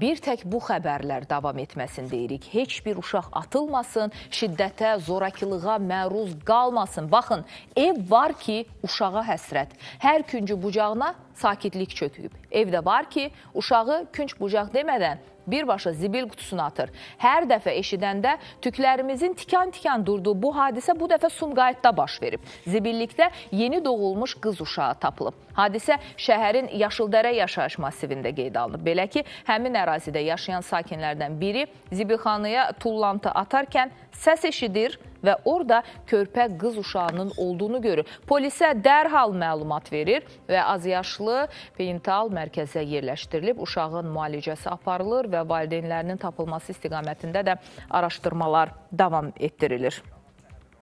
Bir tək bu xəbərlər davam etməsin deyirik. Heç bir uşaq atılmasın, şiddətə, zorakılığa məruz qalmasın. Baxın, ev var ki, uşağa həsrət. Hər küncü bucağına sakitlik çöküb. Evdə var ki, uşağı künc bucaq demədən birbaşa zibil qutusuna atır. Hər dəfə eşidəndə tüklərimizin tikan-tikan durduğu bu hadisə bu dəfə Sumqayıtda baş verib. Zibillikdə yeni doğulmuş qız uşağı tapılıb. Hadisə şəhərin Yaşıldərə yaşayış masivində qeyd alınıb. Belə ki, həmin ərazidə yaşayan sakinlərdən biri zibilxanaya tullantı atarkən səs eşidir və orada körpə qız uşağının olduğunu görür. Polisə dərhal məlumat verir və azyaşlı yaralı peyintal mərkəzə yerləşdirilib, uşağın müalicəsi aparılır və valideynlərinin tapılması istiqamətində də araşdırmalar davam etdirilir.